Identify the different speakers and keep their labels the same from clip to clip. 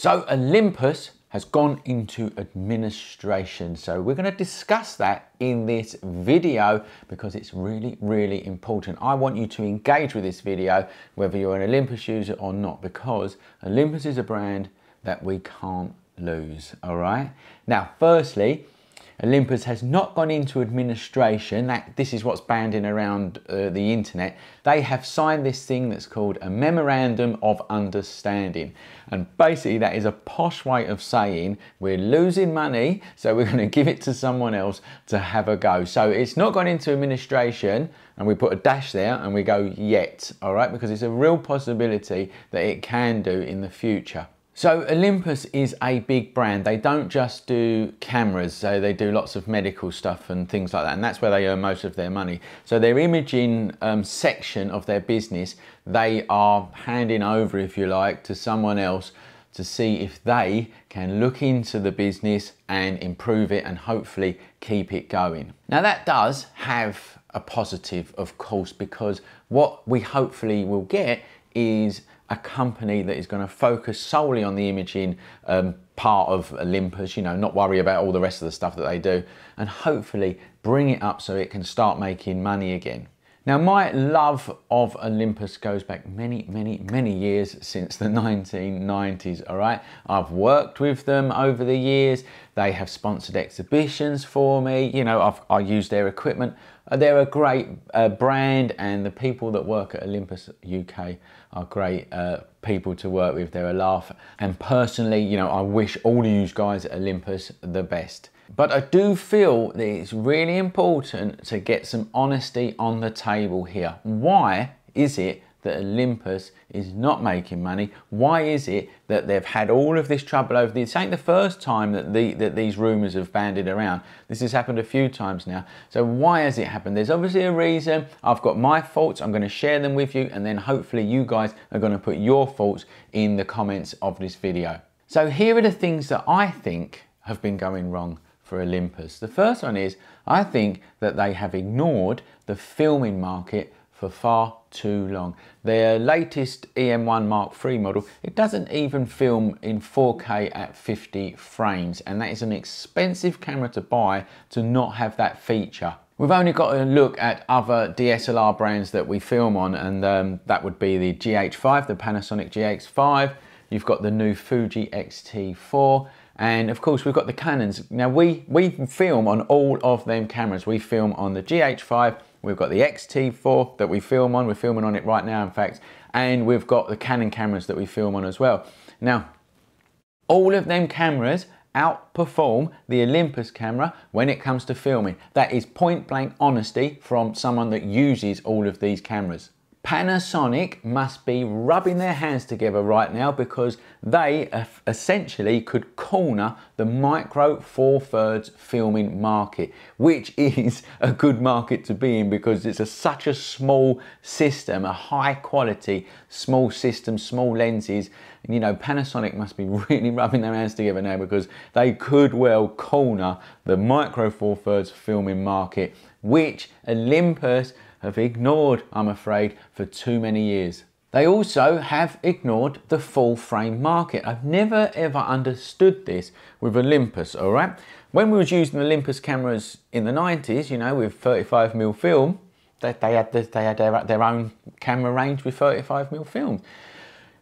Speaker 1: So Olympus has gone into administration. So we're gonna discuss that in this video because it's really, really important. I want you to engage with this video, whether you're an Olympus user or not, because Olympus is a brand that we can't lose, all right? Now, firstly, Olympus has not gone into administration. That, this is what's banding around uh, the internet. They have signed this thing that's called a Memorandum of Understanding. And basically that is a posh way of saying we're losing money, so we're gonna give it to someone else to have a go. So it's not gone into administration, and we put a dash there and we go yet, all right? Because it's a real possibility that it can do in the future. So Olympus is a big brand. They don't just do cameras, so they do lots of medical stuff and things like that, and that's where they earn most of their money. So their imaging um, section of their business, they are handing over, if you like, to someone else to see if they can look into the business and improve it and hopefully keep it going. Now that does have a positive, of course, because what we hopefully will get is a company that is going to focus solely on the imaging um, part of Olympus, you know, not worry about all the rest of the stuff that they do, and hopefully bring it up so it can start making money again. Now, my love of Olympus goes back many, many, many years since the 1990s, all right? I've worked with them over the years. They have sponsored exhibitions for me. You know, I've, I use their equipment. Uh, they're a great uh, brand and the people that work at Olympus UK are great uh, people to work with. They're a laugh. And personally, you know, I wish all of you guys at Olympus the best. But I do feel that it's really important to get some honesty on the table here. Why is it that Olympus is not making money? Why is it that they've had all of this trouble over this? This ain't the first time that, the, that these rumours have banded around. This has happened a few times now. So why has it happened? There's obviously a reason. I've got my faults. I'm going to share them with you and then hopefully you guys are going to put your faults in the comments of this video. So here are the things that I think have been going wrong for Olympus. The first one is I think that they have ignored the filming market for far too long. Their latest EM1 Mark III model, it doesn't even film in 4K at 50 frames, and that is an expensive camera to buy to not have that feature. We've only got to look at other DSLR brands that we film on, and um, that would be the GH5, the Panasonic gx 5 You've got the new Fuji X-T4. And of course, we've got the Canons. Now, we, we film on all of them cameras. We film on the GH5, we've got the X-T4 that we film on. We're filming on it right now, in fact. And we've got the Canon cameras that we film on as well. Now, all of them cameras outperform the Olympus camera when it comes to filming. That is point blank honesty from someone that uses all of these cameras. Panasonic must be rubbing their hands together right now because they essentially could corner the micro four thirds filming market, which is a good market to be in because it's a, such a small system, a high quality, small system, small lenses. And you know, Panasonic must be really rubbing their hands together now because they could well corner the micro four thirds filming market, which Olympus have ignored, I'm afraid, for too many years. They also have ignored the full frame market. I've never ever understood this with Olympus, all right? When we was using Olympus cameras in the 90s, you know, with 35mm film, they, they had, the, they had their, their own camera range with 35mm film.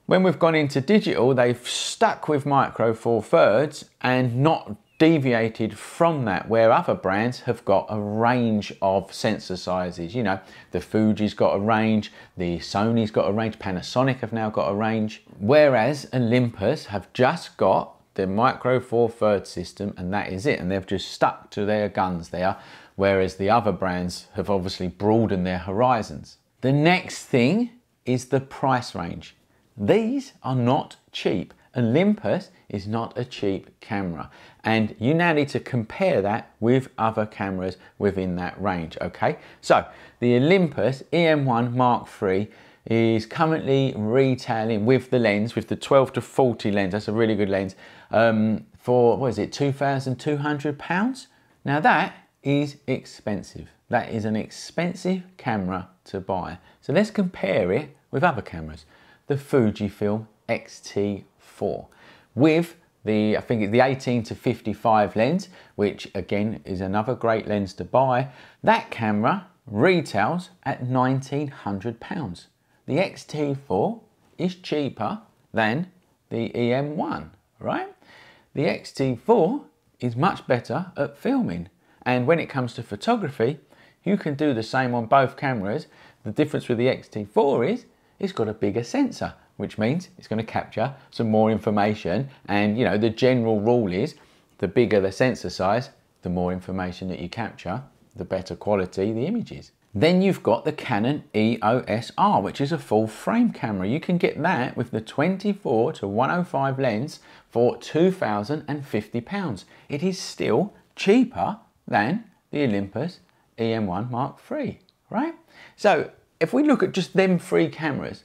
Speaker 1: When we've gone into digital, they've stuck with micro four thirds and not deviated from that where other brands have got a range of sensor sizes you know the Fuji's got a range the Sony's got a range Panasonic have now got a range whereas Olympus have just got the micro four thirds system and that is it and they've just stuck to their guns there whereas the other brands have obviously broadened their horizons the next thing is the price range these are not cheap Olympus is not a cheap camera and you now need to compare that with other cameras within that range, okay? So the Olympus EM1 Mark III is currently retailing with the lens, with the 12 to 40 lens, that's a really good lens, um, for, what is it, 2,200 pounds? Now that is expensive. That is an expensive camera to buy. So let's compare it with other cameras. The Fujifilm X-T 4 with the, I think it's the 18 to 55 lens, which again is another great lens to buy. That camera retails at 1900 pounds. The X-T4 is cheaper than the EM1, right? The X-T4 is much better at filming. And when it comes to photography, you can do the same on both cameras. The difference with the X-T4 is it's got a bigger sensor which means it's going to capture some more information. And you know, the general rule is the bigger the sensor size, the more information that you capture, the better quality the image is. Then you've got the Canon EOS R, which is a full frame camera. You can get that with the 24 to 105 lens for 2,050 pounds. It is still cheaper than the Olympus EM1 Mark III, right? So if we look at just them three cameras,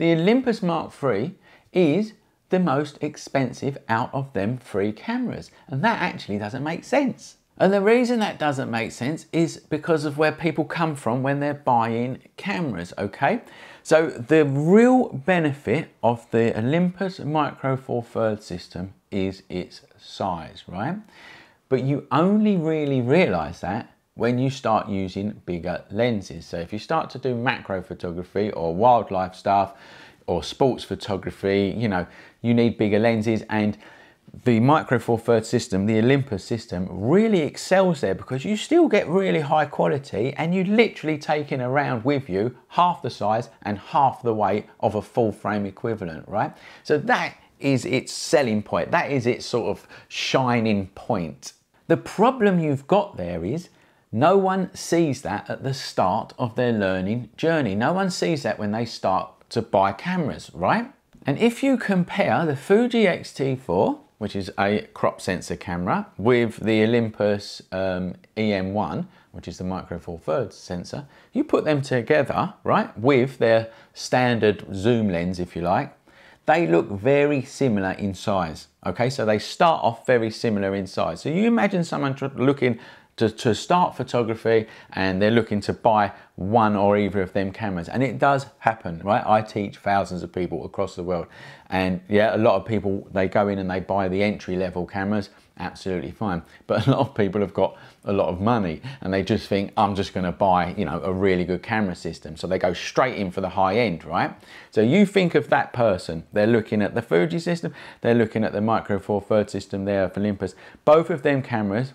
Speaker 1: the Olympus Mark III is the most expensive out of them three cameras. And that actually doesn't make sense. And the reason that doesn't make sense is because of where people come from when they're buying cameras, okay? So the real benefit of the Olympus Micro Four Thirds system is its size, right? But you only really realize that when you start using bigger lenses. So if you start to do macro photography or wildlife stuff or sports photography, you know, you need bigger lenses and the micro four thirds system, the Olympus system, really excels there because you still get really high quality and you literally take in around with you half the size and half the weight of a full frame equivalent, right? So that is its selling point. That is its sort of shining point. The problem you've got there is no one sees that at the start of their learning journey. No one sees that when they start to buy cameras, right? And if you compare the Fuji X-T4, which is a crop sensor camera, with the Olympus um, EM1, which is the micro four thirds sensor, you put them together, right, with their standard zoom lens, if you like, they look very similar in size. Okay, so they start off very similar in size. So you imagine someone looking to, to start photography and they're looking to buy one or either of them cameras. And it does happen, right? I teach thousands of people across the world. And yeah, a lot of people, they go in and they buy the entry level cameras, absolutely fine. But a lot of people have got a lot of money and they just think, I'm just gonna buy, you know, a really good camera system. So they go straight in for the high end, right? So you think of that person, they're looking at the Fuji system, they're looking at the Micro Four Third system there for Olympus. Both of them cameras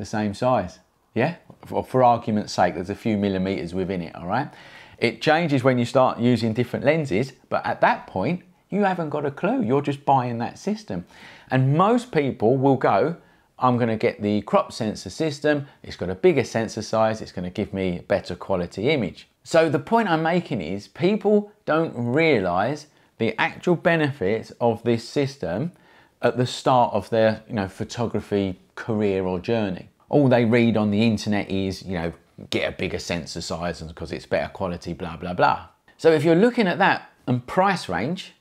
Speaker 1: the same size, yeah? For, for argument's sake, there's a few millimeters within it, all right? It changes when you start using different lenses, but at that point, you haven't got a clue. You're just buying that system. And most people will go, I'm gonna get the crop sensor system. It's got a bigger sensor size. It's gonna give me a better quality image. So the point I'm making is people don't realize the actual benefits of this system at the start of their you know, photography career or journey all they read on the internet is, you know, get a bigger sensor size because it's better quality, blah, blah, blah. So if you're looking at that and price range,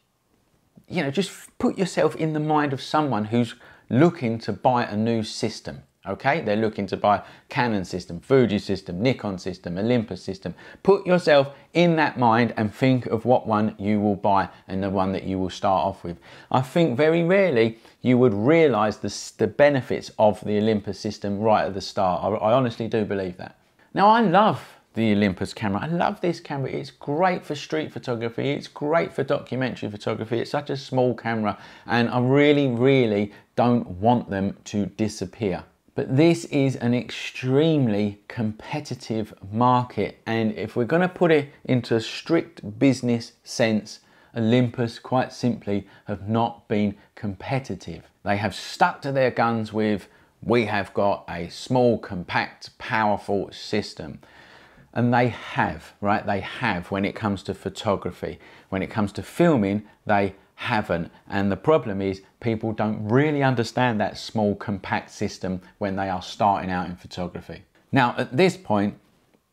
Speaker 1: you know, just put yourself in the mind of someone who's looking to buy a new system okay? They're looking to buy Canon system, Fuji system, Nikon system, Olympus system. Put yourself in that mind and think of what one you will buy and the one that you will start off with. I think very rarely you would realize the, the benefits of the Olympus system right at the start. I, I honestly do believe that. Now I love the Olympus camera. I love this camera. It's great for street photography. It's great for documentary photography. It's such a small camera and I really, really don't want them to disappear. But this is an extremely competitive market. And if we're gonna put it into a strict business sense, Olympus quite simply have not been competitive. They have stuck to their guns with, we have got a small, compact, powerful system. And they have, right? They have when it comes to photography. When it comes to filming, they haven't. And the problem is people don't really understand that small compact system when they are starting out in photography. Now at this point,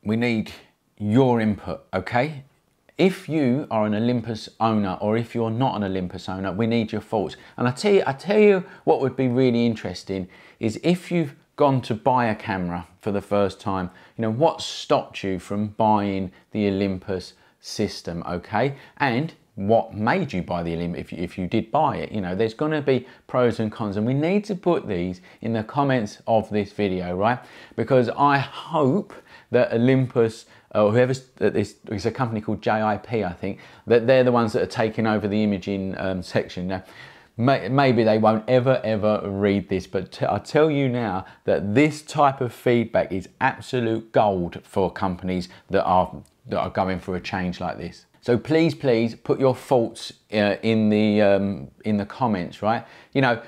Speaker 1: we need your input, okay? If you are an Olympus owner or if you're not an Olympus owner, we need your thoughts. And I tell you, I tell you what would be really interesting is if you've gone to buy a camera for the first time, you know, what stopped you from buying the Olympus system, okay? And what made you buy the Olympic if you, if you did buy it. You know, there's going to be pros and cons, and we need to put these in the comments of this video, right? Because I hope that Olympus or uh, whoever's this it's a company called JIP, I think that they're the ones that are taking over the imaging um, section now. maybe they won't ever ever read this, but I tell you now that this type of feedback is absolute gold for companies that are that are going for a change like this. So please, please put your faults uh, in, the, um, in the comments, right? You know,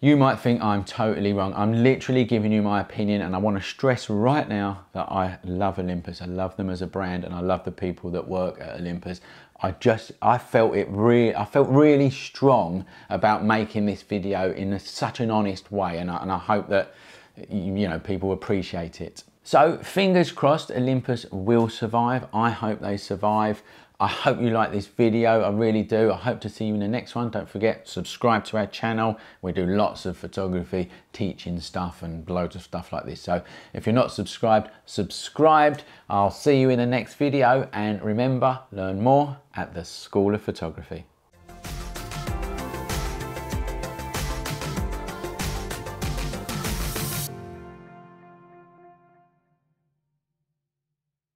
Speaker 1: you might think I'm totally wrong. I'm literally giving you my opinion and I wanna stress right now that I love Olympus. I love them as a brand and I love the people that work at Olympus. I just, I felt it really, I felt really strong about making this video in a, such an honest way and I, and I hope that, you know, people appreciate it. So fingers crossed Olympus will survive. I hope they survive. I hope you like this video, I really do. I hope to see you in the next one. Don't forget, subscribe to our channel. We do lots of photography, teaching stuff and loads of stuff like this. So if you're not subscribed, subscribed. I'll see you in the next video and remember, learn more at the School of Photography.